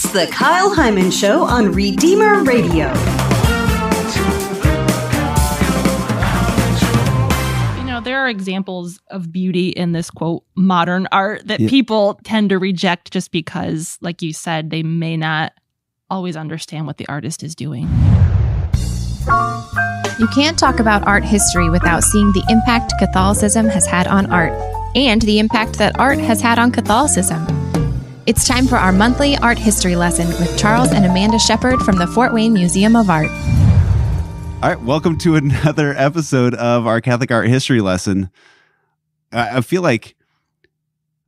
It's the Kyle Hyman Show on Redeemer Radio. there are examples of beauty in this quote modern art that yeah. people tend to reject just because like you said they may not always understand what the artist is doing you can't talk about art history without seeing the impact catholicism has had on art and the impact that art has had on catholicism it's time for our monthly art history lesson with Charles and Amanda Shepard from the Fort Wayne Museum of Art. All right, welcome to another episode of our Catholic art history lesson. I, I feel like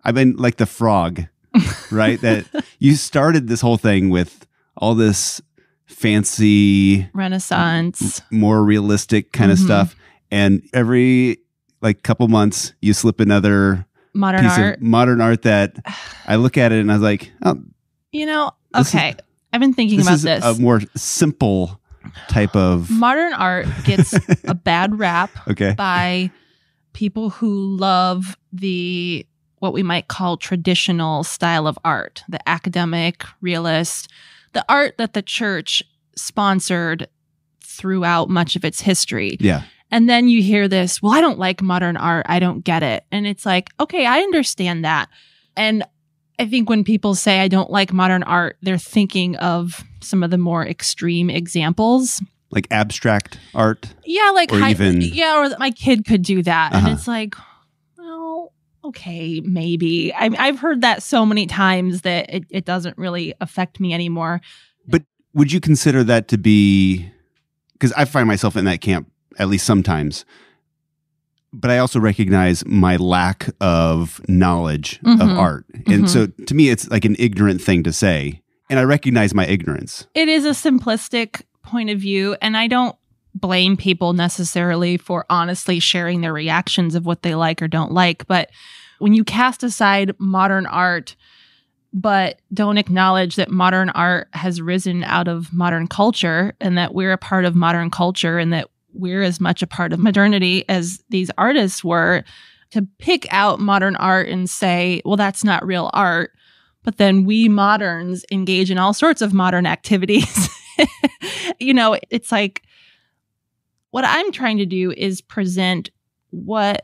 I've been like the frog, right? that you started this whole thing with all this fancy Renaissance, m- more realistic kind mm-hmm. of stuff, and every like couple months you slip another modern piece art. of modern art that I look at it and I was like, oh, you know, okay, is- I've been thinking about is this. a more simple type of modern art gets a bad rap okay. by people who love the what we might call traditional style of art, the academic, realist, the art that the church sponsored throughout much of its history. Yeah. And then you hear this, well, I don't like modern art. I don't get it. And it's like, okay, I understand that. And I think when people say I don't like modern art, they're thinking of some of the more extreme examples. Like abstract art? Yeah, like or even yeah, or my kid could do that. Uh-huh. And it's like, well, okay, maybe. I have heard that so many times that it, it doesn't really affect me anymore. But would you consider that to be because I find myself in that camp at least sometimes. But I also recognize my lack of knowledge mm-hmm. of art. And mm-hmm. so to me, it's like an ignorant thing to say. And I recognize my ignorance. It is a simplistic point of view. And I don't blame people necessarily for honestly sharing their reactions of what they like or don't like. But when you cast aside modern art, but don't acknowledge that modern art has risen out of modern culture and that we're a part of modern culture and that we're as much a part of modernity as these artists were to pick out modern art and say, well, that's not real art. But then we moderns engage in all sorts of modern activities. you know, it's like what I'm trying to do is present what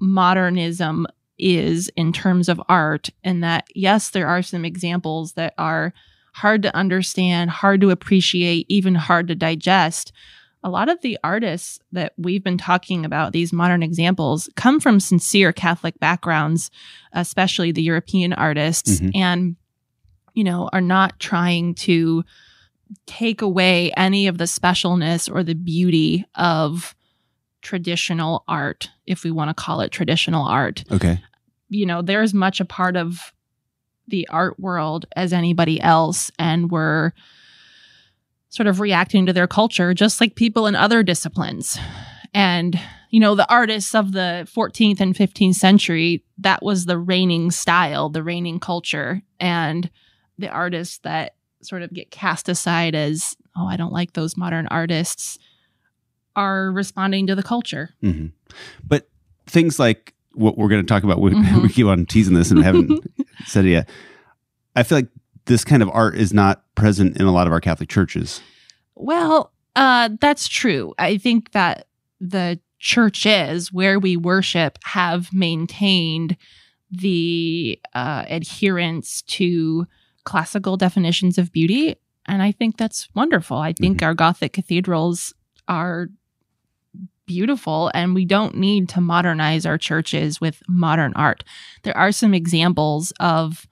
modernism is in terms of art, and that yes, there are some examples that are hard to understand, hard to appreciate, even hard to digest a lot of the artists that we've been talking about, these modern examples, come from sincere Catholic backgrounds, especially the European artists, mm-hmm. and, you know, are not trying to take away any of the specialness or the beauty of traditional art, if we want to call it traditional art. Okay. You know, they're as much a part of the art world as anybody else, and we're sort of reacting to their culture, just like people in other disciplines. And, you know, the artists of the 14th and 15th century, that was the reigning style, the reigning culture. And the artists that sort of get cast aside as, oh, I don't like those modern artists, are responding to the culture. Mm-hmm. But things like what we're going to talk about, we, mm-hmm. we keep on teasing this and haven't said it yet. I feel like this kind of art is not present in a lot of our Catholic churches. Well, uh, that's true. I think that the churches where we worship have maintained the uh, adherence to classical definitions of beauty. And I think that's wonderful. I think mm-hmm. our Gothic cathedrals are beautiful, and we don't need to modernize our churches with modern art. There are some examples of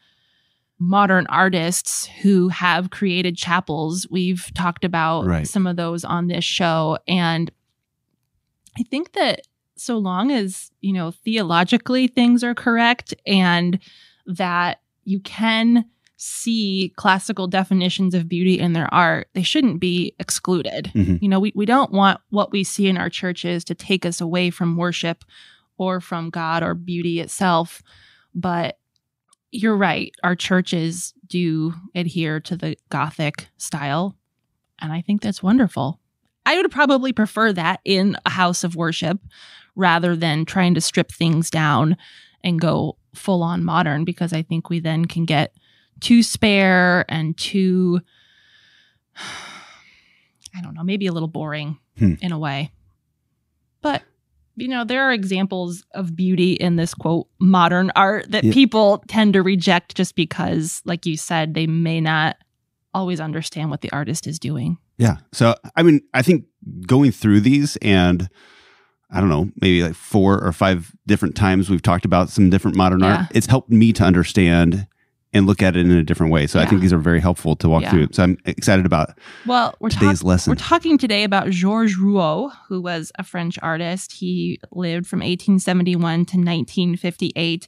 modern artists who have created chapels. We've talked about right. some of those on this show. And I think that so long as, you know, theologically things are correct and that you can see classical definitions of beauty in their art, they shouldn't be excluded. Mm-hmm. You know, we, we don't want what we see in our churches to take us away from worship or from God or beauty itself. But you're right. Our churches do adhere to the Gothic style, and I think that's wonderful. I would probably prefer that in a house of worship rather than trying to strip things down and go full on modern because I think we then can get too spare and too, I don't know, maybe a little boring hmm. in a way. But you know, there are examples of beauty in this quote modern art that yeah. people tend to reject just because, like you said, they may not always understand what the artist is doing. Yeah. So, I mean, I think going through these and I don't know, maybe like four or five different times we've talked about some different modern yeah. art, it's helped me to understand and look at it in a different way. So yeah. I think these are very helpful to walk yeah. through. So I'm excited about well, we're today's lesson. We're talking today about Georges Rouault, who was a French artist. He lived from 1871 to 1958.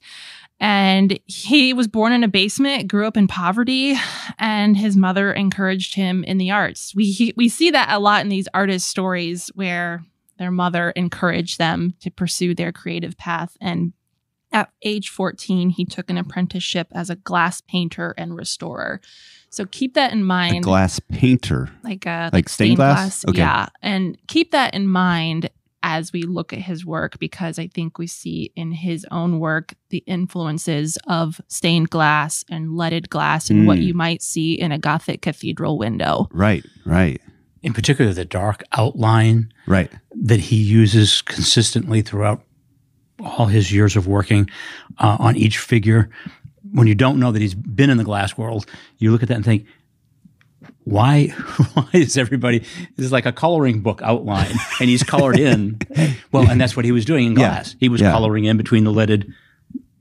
And he was born in a basement, grew up in poverty, and his mother encouraged him in the arts. We he, we see that a lot in these artist stories where their mother encouraged them to pursue their creative path and at age 14, he took an apprenticeship as a glass painter and restorer. So keep that in mind. A glass painter. Like a like, like stained, glass. glass. Okay. Yeah. And keep that in mind as we look at his work because I think we see in his own work the influences of stained glass and leaded glass and mm. what you might see in a Gothic cathedral window. Right, right. In particular, the dark outline right. that he uses consistently throughout all his years of working uh, on each figure. When you don't know that he's been in the glass world, you look at that and think, why, why is everybody this is like a coloring book outline and he's colored in well and that's what he was doing in glass yeah. he was yeah. coloring in between the leaded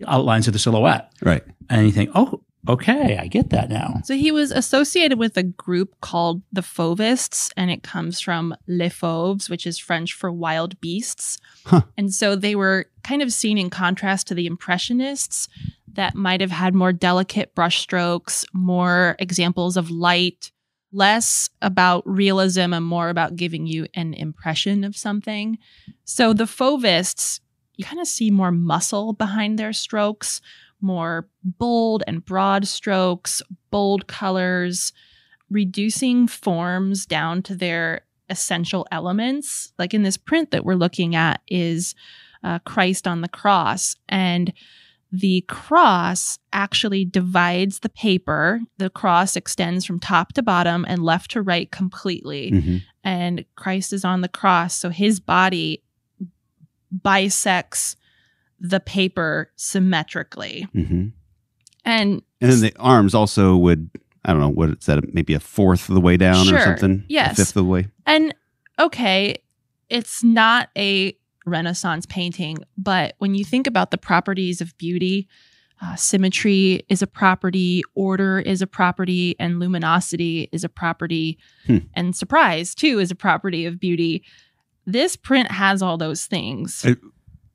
outlines of the silhouette right and you think oh okay i get that now so he was associated with a group called the fauvists and it comes from les fauves which is french for wild beasts huh. and so they were kind of seen in contrast to the Impressionists that might have had more delicate brushstrokes, more examples of light, less about realism and more about giving you an impression of something. So the fauvists, you kind of see more muscle behind their strokes, more bold and broad strokes, bold colors, reducing forms down to their essential elements. Like in this print that we're looking at is uh, Christ on the cross. And the cross actually divides the paper. The cross extends from top to bottom and left to right completely. Mm-hmm. And Christ is on the cross. So his body bisects the paper symmetrically. Mm-hmm. And, and then the arms also would, I don't know, what is that? Maybe a fourth of the way down sure, or something? Yes. A fifth of the way. And okay, it's not a Renaissance painting. But when you think about the properties of beauty, uh, symmetry is a property, order is a property, and luminosity is a property, hmm. and surprise too is a property of beauty. This print has all those things. Uh,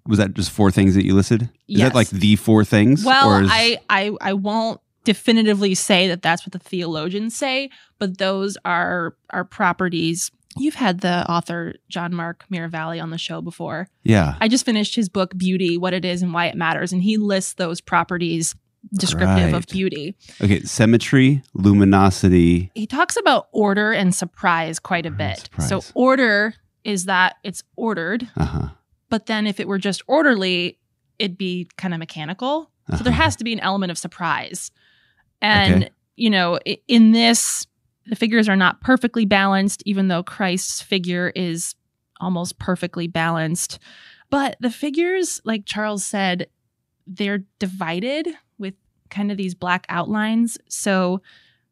was that just four things that you listed? Is yes. that like the four things? Well, is... I, I I won't definitively say that that's what the theologians say, but those are are properties You've had the author John Mark Miravalli on the show before. Yeah. I just finished his book, Beauty What It Is and Why It Matters. And he lists those properties descriptive right. of beauty. Okay. Symmetry, luminosity. He talks about order and surprise quite a uh-huh, bit. Surprise. So, order is that it's ordered. Uh-huh. But then if it were just orderly, it'd be kind of mechanical. Uh-huh. So, there uh-huh. has to be an element of surprise. And, okay. you know, in this the figures are not perfectly balanced, even though Christ's figure is almost perfectly balanced. But the figures, like Charles said, they're divided with kind of these black outlines. So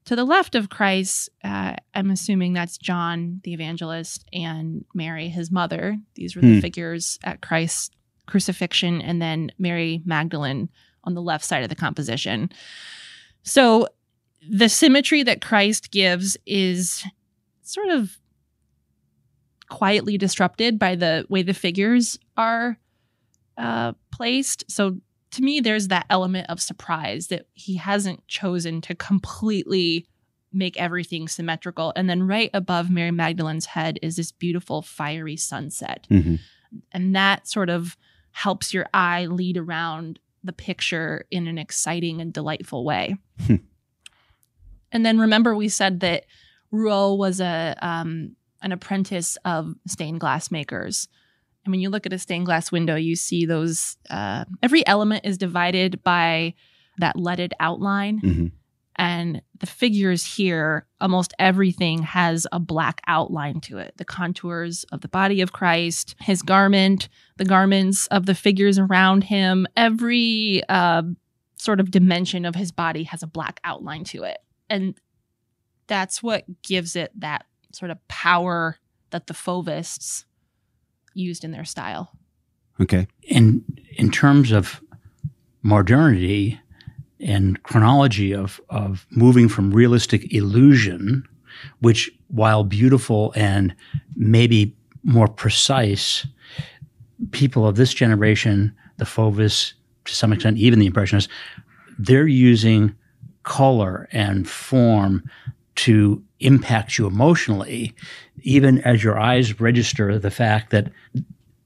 to the left of Christ, uh, I'm assuming that's John the evangelist and Mary, his mother. These were the hmm. figures at Christ's crucifixion, and then Mary Magdalene on the left side of the composition. So the symmetry that Christ gives is sort of quietly disrupted by the way the figures are uh, placed. So to me, there's that element of surprise that he hasn't chosen to completely make everything symmetrical. And then right above Mary Magdalene's head is this beautiful fiery sunset. Mm-hmm. And that sort of helps your eye lead around the picture in an exciting and delightful way. Hmm. And then remember, we said that Rouault was a um, an apprentice of stained glass makers. And when you look at a stained glass window, you see those. Uh, every element is divided by that leaded outline. Mm-hmm. And the figures here, almost everything has a black outline to it. The contours of the body of Christ, his garment, the garments of the figures around him, every uh, sort of dimension of his body has a black outline to it and that's what gives it that sort of power that the fauvists used in their style. Okay. In in terms of modernity and chronology of of moving from realistic illusion, which while beautiful and maybe more precise, people of this generation, the fauvists, to some extent, even the impressionists, they're using color and form to impact you emotionally, even as your eyes register the fact that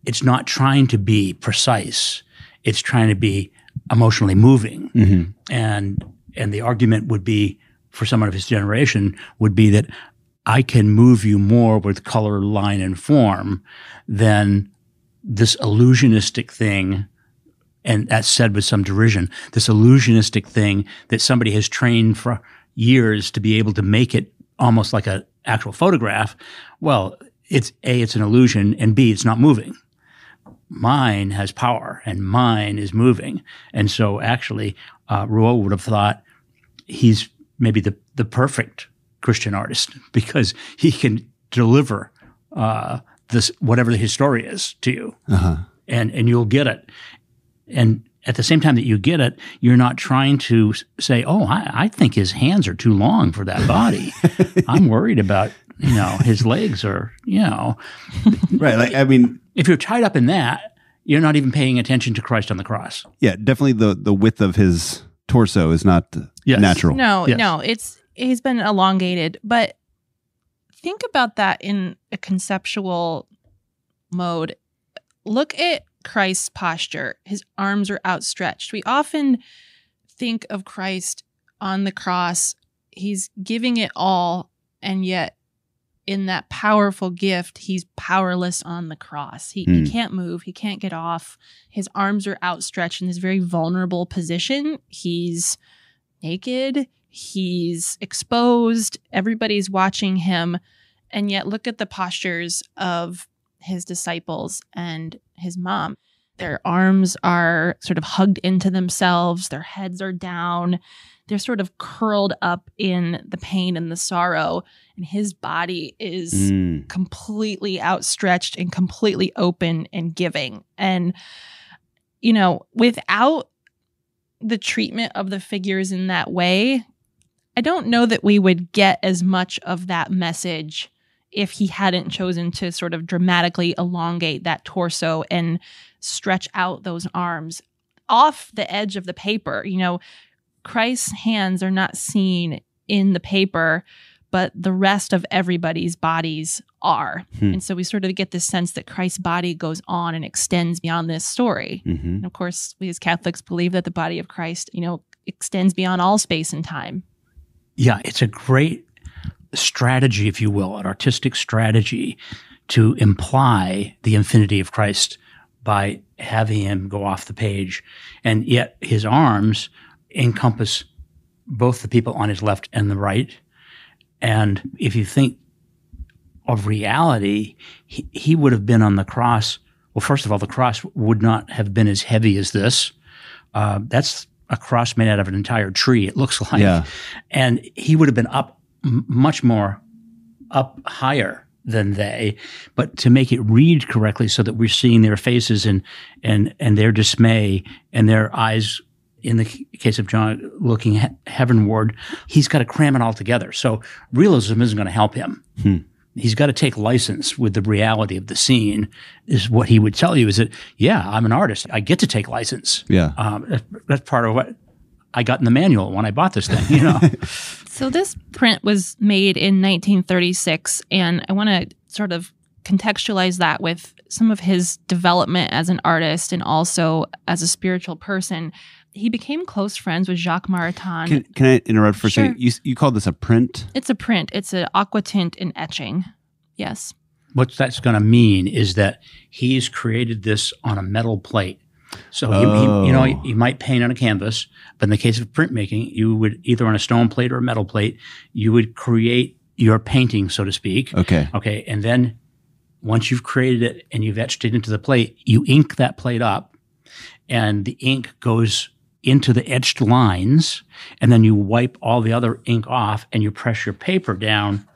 it's not trying to be precise, it's trying to be emotionally moving. Mm-hmm. And and the argument would be for someone of his generation would be that I can move you more with color, line, and form than this illusionistic thing and that's said with some derision, this illusionistic thing that somebody has trained for years to be able to make it almost like an actual photograph. Well, it's A, it's an illusion, and B, it's not moving. Mine has power and mine is moving. And so actually, uh, Rouault would have thought he's maybe the, the perfect Christian artist because he can deliver uh, this, whatever the story is to you. Uh-huh. And, and you'll get it and at the same time that you get it, you're not trying to say, "Oh, I, I think his hands are too long for that body. I'm worried about you know his legs are you know." right. Like I mean, if you're tied up in that, you're not even paying attention to Christ on the cross. Yeah, definitely the the width of his torso is not yes. natural. No, yes. no, it's he's been elongated, but think about that in a conceptual mode. Look at Christ's posture. His arms are outstretched. We often think of Christ on the cross. He's giving it all, and yet in that powerful gift, he's powerless on the cross. He, mm. he hmm. can't move, he can't get off. His arms are outstretched in this very vulnerable position. He's naked, he's exposed, everybody's watching him. And yet, look at the postures of his disciples and his mom. Their arms are sort of hugged into themselves, their heads are down, they're sort of curled up in the pain and the sorrow. And his body is mm. completely outstretched and completely open and giving. And, you know, without the treatment of the figures in that way, I don't know that we would get as much of that message if he hadn't chosen to sort of dramatically elongate that torso and stretch out those arms off the edge of the paper. You know, Christ's hands are not seen in the paper, but the rest of everybody's bodies are. Hmm. And so we sort of get this sense that Christ's body goes on and extends beyond this story. Mm-hmm. And of course, we as Catholics believe that the body of Christ, you know, extends beyond all space and time. Yeah, it's a great strategy, if you will, an artistic strategy to imply the infinity of Christ by having him go off the page. And yet his arms encompass both the people on his left and the right. And if you think of reality, he, he would have been on the cross. Well, first of all, the cross would not have been as heavy as this. Uh, that's a cross made out of an entire tree, it looks like. Yeah. And he would have been up m- much more up higher than they, but to make it read correctly so that we're seeing their faces and and and their dismay and their eyes. In the case of John looking he- heavenward, he's got to cram it all together. So realism isn't going to help him. Hmm. He's got to take license with the reality of the scene. Is what he would tell you is that yeah, I'm an artist. I get to take license. Yeah, um, that's part of what I got in the manual when I bought this thing. You know. So this print was made in 1936, and I want to sort of contextualize that with some of his development as an artist and also as a spiritual person. He became close friends with Jacques Maritain. Can, can I interrupt for sure. a second? You, you called this a print? It's a print. It's an aquatint and etching. Yes. What that's going to mean is that he's created this on a metal plate so oh. you know oh. you might paint on a canvas, but in the case of printmaking, you would either on a stone plate or a metal plate, you would create your painting, so to speak. Okay. Okay, and then once you've created it and you've etched it into the plate, you ink that plate up, and the ink goes into the etched lines, and then you wipe all the other ink off, and you press your paper down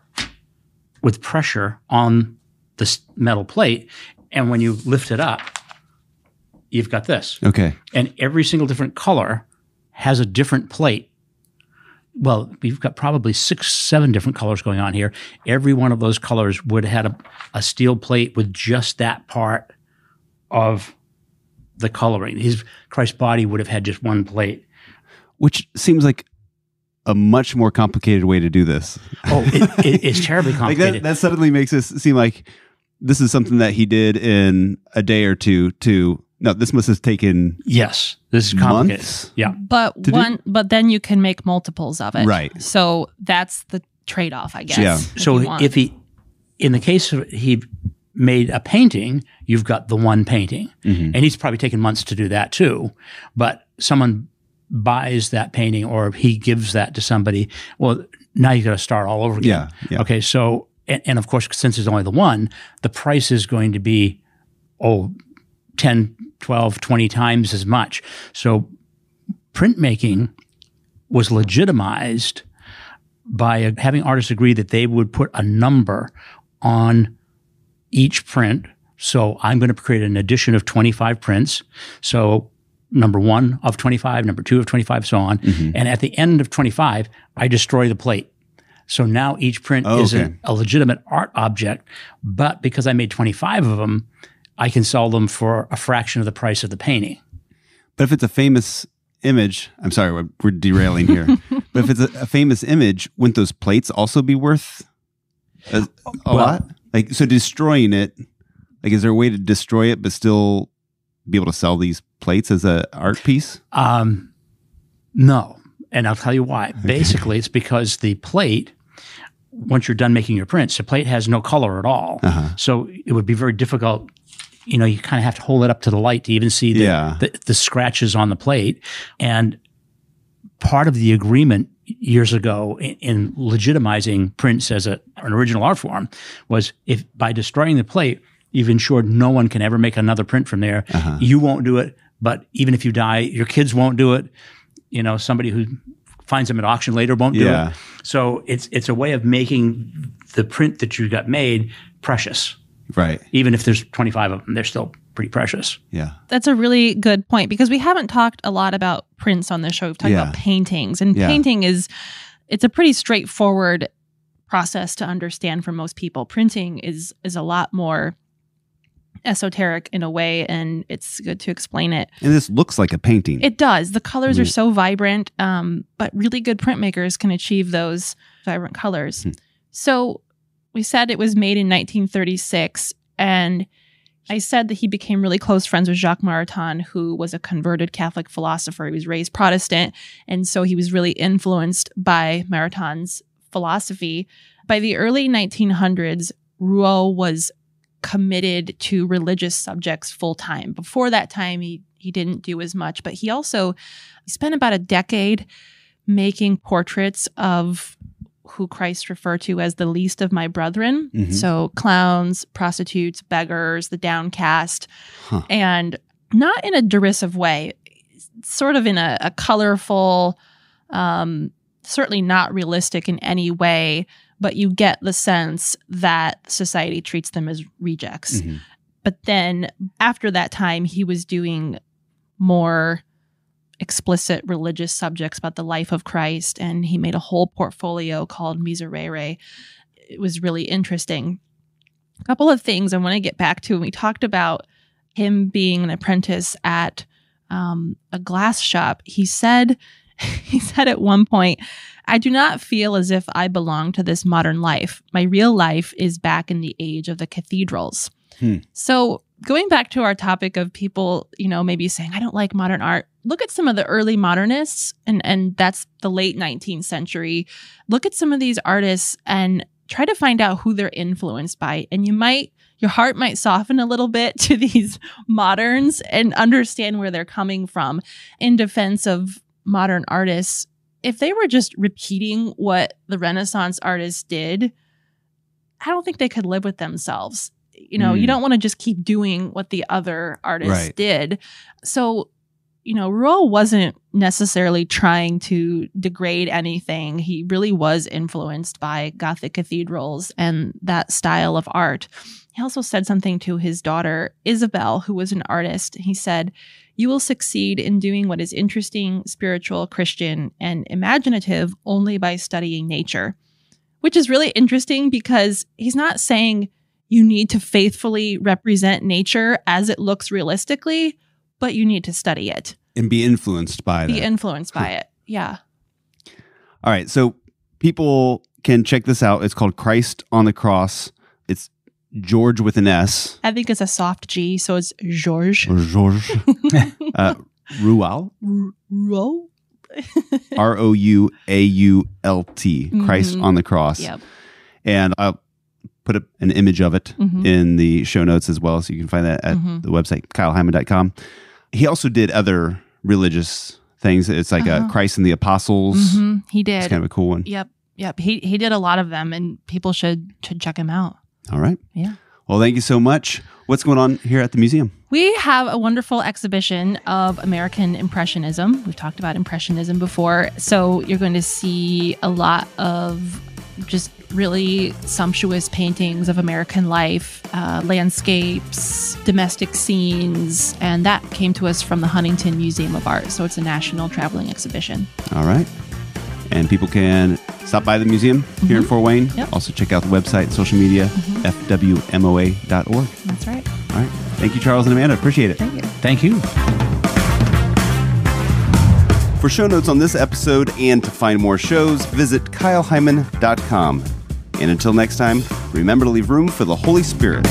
with pressure on this metal plate, and when you lift it up, you've got this. Okay. And every single different color has a different plate. Well, we've got probably six, seven different colors going on here. Every one of those colors would have had a, a steel plate with just that part of the coloring. His Christ's body would have had just one plate. Which seems like a much more complicated way to do this. Oh, it, it, it's terribly complicated. like that, that suddenly makes this seem like this is something that he did in a day or two to no, this must have taken. Yes, this is complicated. Months? Yeah, but one, do? but then you can make multiples of it. Right. So that's the trade-off, I guess. Yeah. If so if he, in the case of he made a painting, you've got the one painting, mm-hmm. and he's probably taken months to do that too. But someone buys that painting or he gives that to somebody. Well, now you got to start all over again. Yeah. yeah. Okay. So and, and of course, since there's only the one, the price is going to be oh. 10 12, 20 times as much. So printmaking was legitimized by having artists agree that they would put a number on each print. So I'm going to create an edition of 25 prints. So number one of 25, number two of 25, so on. Mm-hmm. And at the end of 25, I destroy the plate. So now each print oh, is okay. a, a legitimate art object. But because I made 25 of them, I can sell them for a fraction of the price of the painting. But if it's a famous image, I'm sorry, we're, we're derailing here. but if it's a, a, famous image, wouldn't those plates also be worth a, a well, lot? Like, so destroying it, like, is there a way to destroy it but still be able to sell these plates as an art piece? Um, no. And I'll tell you why. Okay. Basically, it's because the plate once you're done making your prints, the plate has no color at all. Uh-huh. So it would be very difficult you know, you kind of have to hold it up to the light to even see the, yeah. the, the scratches on the plate. And part of the agreement years ago in, in legitimizing prints as a, an original art form was if by destroying the plate, you've ensured no one can ever make another print from there. Uh-huh. You won't do it, but even if you die, your kids won't do it. You know, somebody who finds them at auction later won't yeah. do it. So it's it's a way of making the print that you got made precious. Right. Even if there's 25 of them, they're still pretty precious. Yeah. That's a really good point because we haven't talked a lot about prints on the show. We've talked yeah. about paintings and yeah. painting is it's a pretty straightforward process to understand for most people. Printing is is a lot more esoteric in a way and it's good to explain it. And this looks like a painting. It does. The colors I mean, are so vibrant, um, but really good printmakers can achieve those vibrant colors. Hmm. So we said it was made in 1936 and I said that he became really close friends with Jacques Maritain, who was a converted Catholic philosopher. He was raised Protestant, and so he was really influenced by Maritain's philosophy. By the early 1900s, Rouault was committed to religious subjects full time. Before that time, he he didn't do as much, but he also spent about a decade making portraits of who Christ referred to as the least of my brethren. Mm-hmm. So clowns, prostitutes, beggars, the downcast, huh. and not in a derisive way, sort of in a, a colorful, um, certainly not realistic in any way, but you get the sense that society treats them as rejects. Mm-hmm. But then after that time, he was doing more explicit religious subjects about the life of Christ, and he made a whole portfolio called Miserere. It was really interesting. A couple of things I want to get back to when we talked about him being an apprentice at um, a glass shop. He said, he said at one point, I do not feel as if I belong to this modern life. My real life is back in the age of the cathedrals. Hmm. So going back to our topic of people, you know, maybe saying, I don't like modern art. Look at some of the early modernists, and, and that's the late 19th century. Look at some of these artists and try to find out who they're influenced by. And you might, your heart might soften a little bit to these moderns and understand where they're coming from in defense of modern artists. If they were just repeating what the Renaissance artists did, I don't think they could live with themselves you know, mm. you don't want to just keep doing what the other artists right. did. So, you know, Rowe wasn't necessarily trying to degrade anything. He really was influenced by Gothic cathedrals and that style of art. He also said something to his daughter, Isabel, who was an artist. He said, You will succeed in doing what is interesting, spiritual, Christian, and imaginative only by studying nature, which is really interesting because he's not saying you need to faithfully represent nature as it looks realistically, but you need to study it and be influenced by Be that. influenced by it. Yeah. All right. So people can check this out. It's called Christ on the Cross. It's George with an S. I think it's a soft G, so it's George. George. uh, Rual. R O U A U L T. Mm-hmm. Christ Mhm. on the Cross. Yep. And I'll uh, put a, an image of it mm-hmm. in the show notes as well. So you can find that at mm-hmm. the website, kylehyman.com. He also did other religious things. It's like uh-huh. a Christ and the Apostles. Mm-hmm. He did. It's kind of a cool one. Yep. Yep. He, he did a lot of them, and people should, should check him out. All right. Yeah. Well, thank you so much. What's going on here at the museum? We have a wonderful exhibition of American Impressionism. We've talked about Impressionism before. So you're going to see a lot of just really sumptuous paintings of American life, uh, landscapes, domestic scenes, and that came to us from the Huntington Museum of Art. So it's a national traveling exhibition. All right. And people can stop by the museum mm-hmm. here in mm-hmm. Fort Wayne. Yep. Also, check out the website, social media, mm-hmm. fwmoa.org. That's right. All right. Thank you, Charles and Amanda. Appreciate it. Thank you. Thank you. For show notes on this episode and to find more shows, visit kylehyman.com. And until next time, remember to leave room for the Holy Spirit.